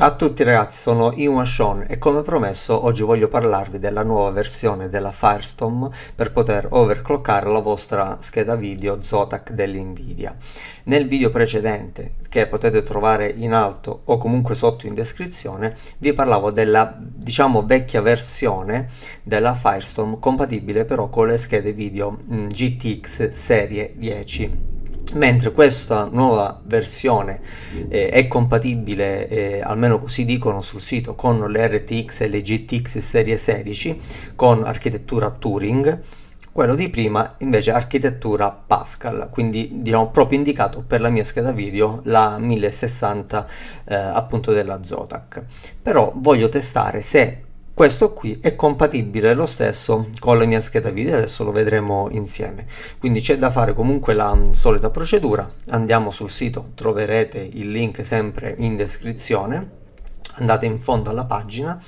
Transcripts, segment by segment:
Ciao a tutti ragazzi, sono Iwan Sean e come promesso oggi voglio parlarvi della nuova versione della Firestorm per poter overclockare la vostra scheda video Zotac dell'Nvidia. Nel video precedente, che potete trovare in alto o comunque sotto in descrizione, vi parlavo della diciamo vecchia versione della Firestorm compatibile però con le schede video mm, GTX serie 10 mentre questa nuova versione eh, è compatibile, eh, almeno così dicono sul sito, con le RTX e le GTX serie 16 con architettura Turing, quello di prima invece architettura Pascal, quindi diciamo proprio indicato per la mia scheda video la 1060 eh, appunto della Zotac. Però voglio testare se questo qui è compatibile lo stesso con la mia scheda video adesso lo vedremo insieme quindi c'è da fare comunque la solita procedura andiamo sul sito troverete il link sempre in descrizione andate in fondo alla pagina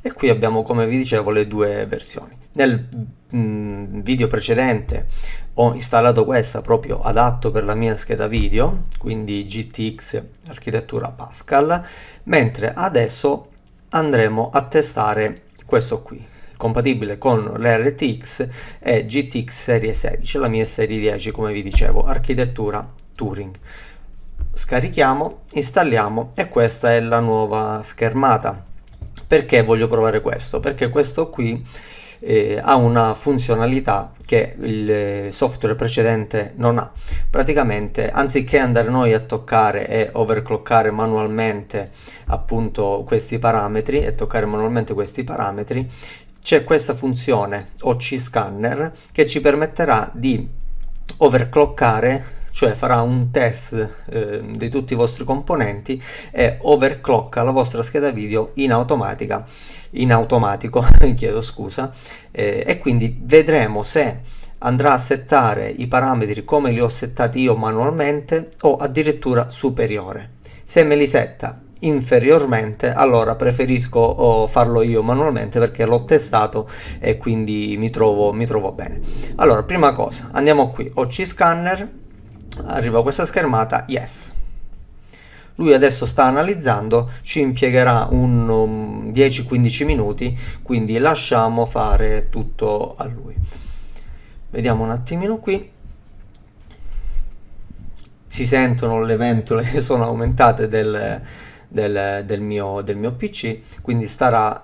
e qui abbiamo come vi dicevo le due versioni nel mm, video precedente ho installato questa proprio adatto per la mia scheda video quindi GTX architettura Pascal mentre adesso andremo a testare questo qui compatibile con l'RTX e GTX serie 16 la mia serie 10 come vi dicevo architettura Turing scarichiamo installiamo e questa è la nuova schermata perché voglio provare questo perché questo qui eh, ha una funzionalità che il eh, software precedente non ha. Praticamente, anziché andare noi a toccare e overclockare manualmente appunto questi parametri e toccare manualmente questi parametri, c'è questa funzione OC scanner che ci permetterà di overclockare cioè farà un test eh, di tutti i vostri componenti e overclocka la vostra scheda video in automatica in automatico chiedo scusa eh, e quindi vedremo se andrà a settare i parametri come li ho settati io manualmente o addirittura superiore se me li setta inferiormente allora preferisco oh, farlo io manualmente perché l'ho testato e quindi mi trovo, mi trovo bene allora prima cosa andiamo qui ho C scanner arriva questa schermata yes lui adesso sta analizzando ci impiegherà un um, 10-15 minuti quindi lasciamo fare tutto a lui vediamo un attimino qui si sentono le ventole che sono aumentate del, del, del, mio, del mio, pc quindi starà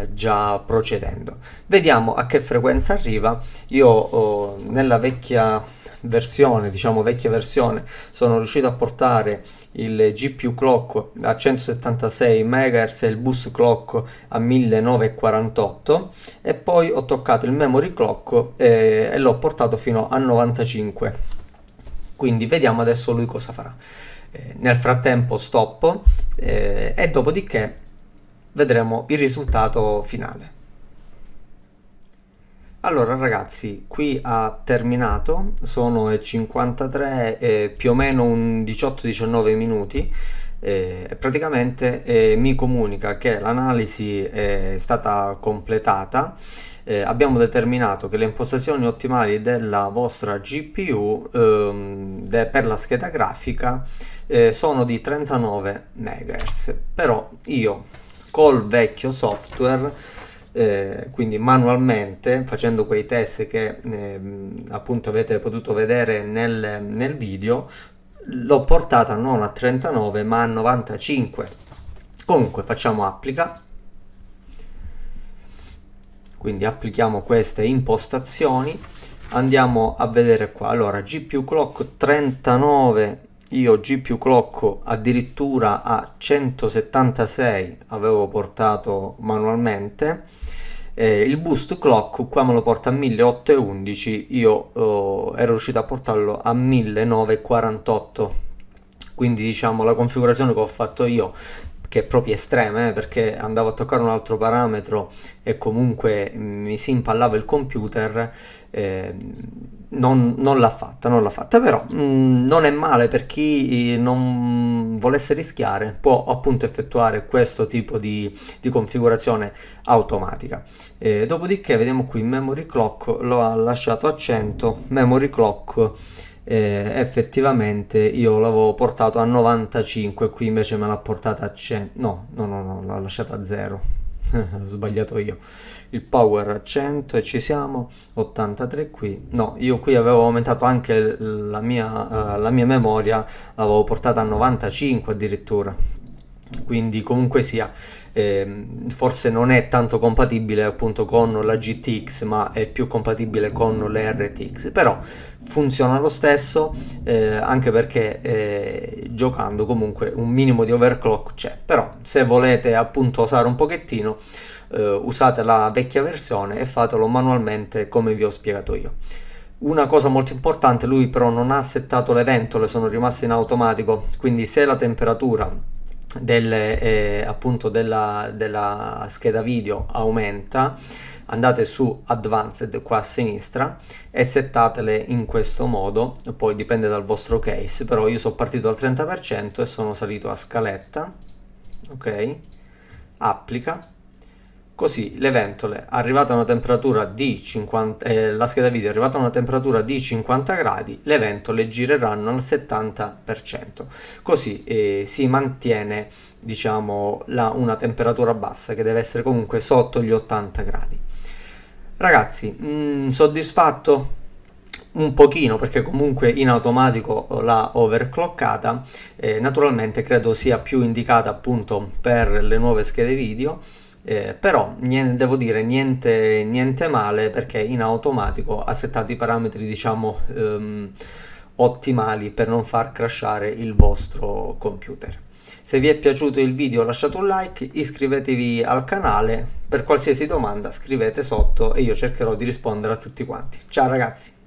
eh, già procedendo vediamo a che frequenza arriva io oh, nella vecchia versione, diciamo vecchia versione, sono riuscito a portare il GPU clock a 176 MHz e il boost clock a 1948 e poi ho toccato il memory clock e, eh, e l'ho portato fino a 95 quindi vediamo adesso lui cosa farà eh, nel frattempo stop eh, e dopodiché vedremo il risultato finale allora ragazzi, qui ha terminato, sono 53 eh, più o meno un 18-19 minuti eh, praticamente eh, mi comunica che l'analisi è stata completata, abbiamo determinato che le impostazioni ottimali della vostra GPU ehm, de per la scheda grafica eh, sono di 39 MHz, però io col vecchio software eh, quindi manualmente facendo quei test che eh, appunto avete potuto vedere nel, nel video l'ho portata non a 39 ma a 95 comunque facciamo applica quindi applichiamo queste impostazioni andiamo a vedere qua allora gpu clock 39 io GPU clocco addirittura a 176 avevo portato manualmente eh, il boost clock qua me lo porta a 1811 io eh, ero riuscito a portarlo a 1948 quindi diciamo la configurazione che ho fatto io che proprio estreme, eh, perché andavo a toccare un altro parametro e comunque mm, mi si impallava il computer, eh, non, non, l'ha fatta, non l'ha fatta, però mh, mm, non è male per chi eh, non volesse rischiare, può appunto effettuare questo tipo di, di configurazione automatica. Eh, dopodiché vediamo qui memory clock, lo ha lasciato a 100, memory clock eh, effettivamente io l'avevo portato a 95 qui invece me l'ha portata a 100 no no no no l'ha lasciata a 0 ho sbagliato io il power a 100 e ci siamo 83 qui no io qui avevo aumentato anche la mia, eh, la mia memoria l'avevo portata a 95 addirittura quindi comunque sia eh, forse non è tanto compatibile appunto con la GTX ma è più compatibile con le RTX però funziona lo stesso eh, anche perché eh, giocando comunque un minimo di overclock c'è però se volete appunto usare un pochettino eh, usate la vecchia versione e fatelo manualmente come vi ho spiegato io una cosa molto importante lui però non ha settato le ventole sono rimaste in automatico quindi se la temperatura del, eh, appunto della, della, scheda video aumenta andate su advanced qua a sinistra e settatele in questo modo poi dipende dal vostro case però io sono partito al 30% e sono salito a scaletta ok applica Così le ventole, arrivata a una temperatura di 50, eh, la scheda video arrivata a una temperatura di 50 gradi, le ventole gireranno al 70%. Così eh, si mantiene diciamo, la, una temperatura bassa che deve essere comunque sotto gli 80 gradi. Ragazzi, mh, mm, soddisfatto? un pochino perché comunque in automatico eh, l'ha overclockata eh, naturalmente credo sia più indicata appunto per le nuove schede video eh, però niente, devo dire niente, niente, male perché in automatico ha settato i parametri diciamo ehm, ottimali per non far crashare il vostro computer. Se vi è piaciuto il video lasciate un like, iscrivetevi al canale, per qualsiasi domanda scrivete sotto e io cercherò di rispondere a tutti quanti. Ciao ragazzi!